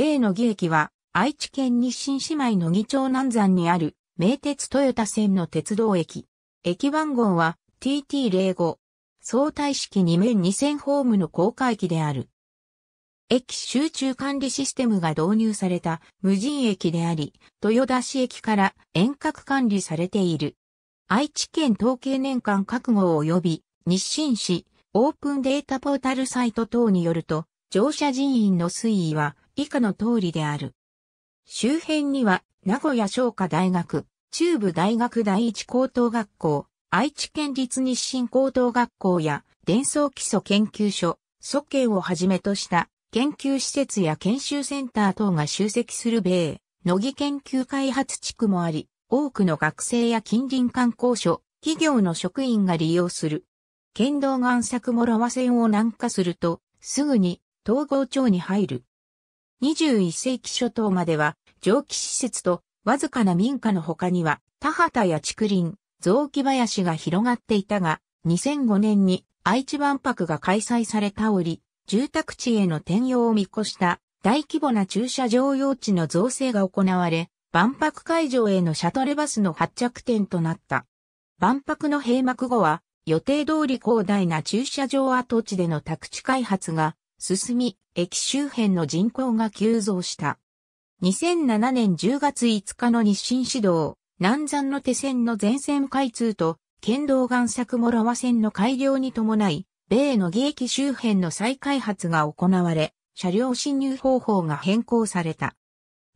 米野木駅は、愛知県日清姉妹野義町南山にある、名鉄豊田線の鉄道駅。駅番号は TT05。相対式2面2000ホームの高架駅である。駅集中管理システムが導入された無人駅であり、豊田市駅から遠隔管理されている。愛知県統計年間覚悟及び日清市オープンデータポータルサイト等によると、乗車人員の推移は以下の通りである。周辺には、名古屋商科大学、中部大学第一高等学校、愛知県立日清高等学校や、伝送基礎研究所、祖研をはじめとした研究施設や研修センター等が集積する米、野木研究開発地区もあり、多くの学生や近隣観光所、企業の職員が利用する。県道岩作諸和線を南下すると、すぐに東郷町に入る。21世紀初頭までは、蒸気施設とわずかな民家の他には、田畑や竹林、雑木林が広がっていたが、2005年に愛知万博が開催された折、住宅地への転用を見越した大規模な駐車場用地の造成が行われ、万博会場へのシャトルバスの発着点となった。万博の閉幕後は、予定通り広大な駐車場跡地での宅地開発が進み、駅周辺の人口が急増した。2007年10月5日の日清指導、南山の手線の全線開通と、県道岩作諸和線の改良に伴い、米の義駅周辺の再開発が行われ、車両進入方法が変更された。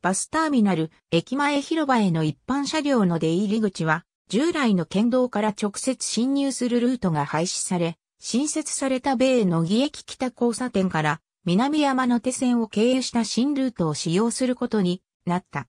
バスターミナル、駅前広場への一般車両の出入り口は、従来の県道から直接進入するルートが廃止され、新設された米野義駅北交差点から南山手線を経由した新ルートを使用することになった。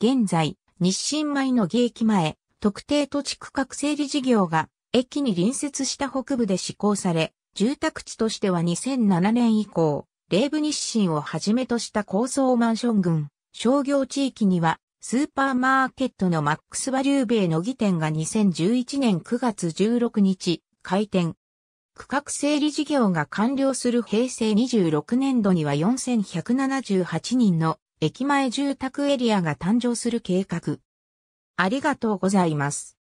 現在、日清米野義駅前、特定土地区画整理事業が駅に隣接した北部で施行され、住宅地としては2007年以降、霊部日清をはじめとした高層マンション群、商業地域にはスーパーマーケットのマックスバリュー米の儀店が2011年9月16日、開店。区画整理事業が完了する平成26年度には4178人の駅前住宅エリアが誕生する計画。ありがとうございます。